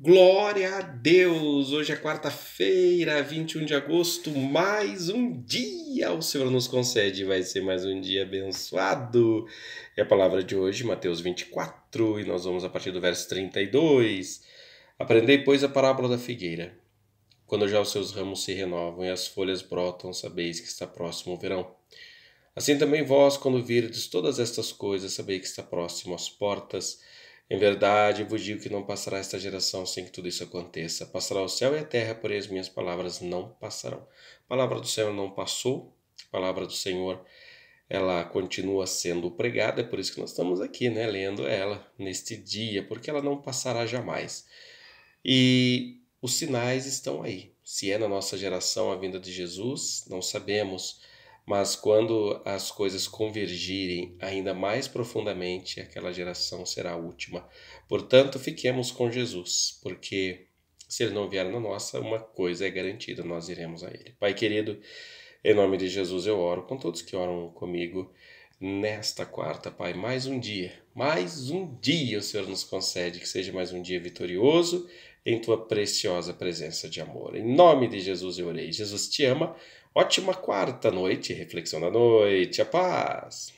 Glória a Deus! Hoje é quarta-feira, 21 de agosto, mais um dia o Senhor nos concede, vai ser mais um dia abençoado. É a palavra de hoje, Mateus 24, e nós vamos a partir do verso 32. Aprendei, pois, a parábola da figueira. Quando já os seus ramos se renovam e as folhas brotam, sabeis que está próximo o verão. Assim também vós, quando virdes todas estas coisas, sabeis que está próximo às portas. Em verdade, vos digo que não passará esta geração sem que tudo isso aconteça. Passará o céu e a terra, porém as minhas palavras não passarão. A palavra do Senhor não passou, a palavra do Senhor ela continua sendo pregada, é por isso que nós estamos aqui, né, lendo ela neste dia, porque ela não passará jamais. E os sinais estão aí. Se é na nossa geração a vinda de Jesus, não sabemos. Mas quando as coisas convergirem ainda mais profundamente, aquela geração será a última. Portanto, fiquemos com Jesus, porque se ele não vier na nossa, uma coisa é garantida: nós iremos a ele. Pai querido, em nome de Jesus eu oro com todos que oram comigo nesta quarta, Pai. Mais um dia, mais um dia o Senhor nos concede, que seja mais um dia vitorioso em tua preciosa presença de amor. Em nome de Jesus eu orei. Jesus te ama. Ótima quarta noite, reflexão da noite, a paz.